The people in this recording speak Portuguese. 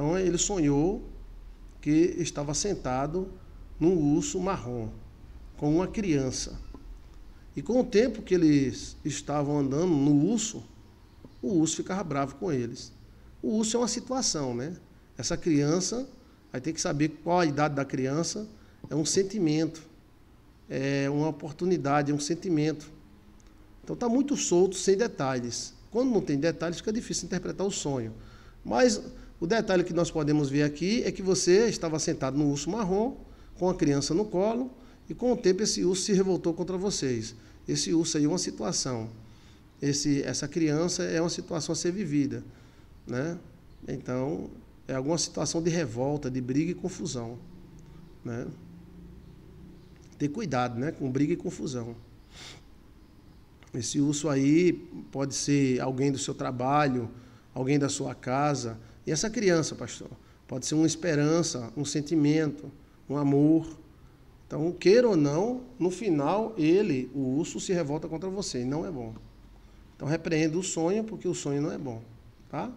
Então ele sonhou que estava sentado num urso marrom com uma criança. E com o tempo que eles estavam andando no urso, o urso ficava bravo com eles. O urso é uma situação, né? Essa criança, aí tem que saber qual a idade da criança, é um sentimento, é uma oportunidade, é um sentimento. Então está muito solto, sem detalhes. Quando não tem detalhes, fica difícil interpretar o sonho. Mas o detalhe que nós podemos ver aqui é que você estava sentado no urso marrom, com a criança no colo, e com o tempo esse urso se revoltou contra vocês. Esse urso aí é uma situação. Esse, essa criança é uma situação a ser vivida. Né? Então, é alguma situação de revolta, de briga e confusão. Né? Ter cuidado né? com briga e confusão. Esse urso aí pode ser alguém do seu trabalho, alguém da sua casa, e essa criança, pastor, pode ser uma esperança, um sentimento, um amor. Então, queira ou não, no final, ele, o urso, se revolta contra você e não é bom. Então, repreenda o sonho, porque o sonho não é bom. Tá?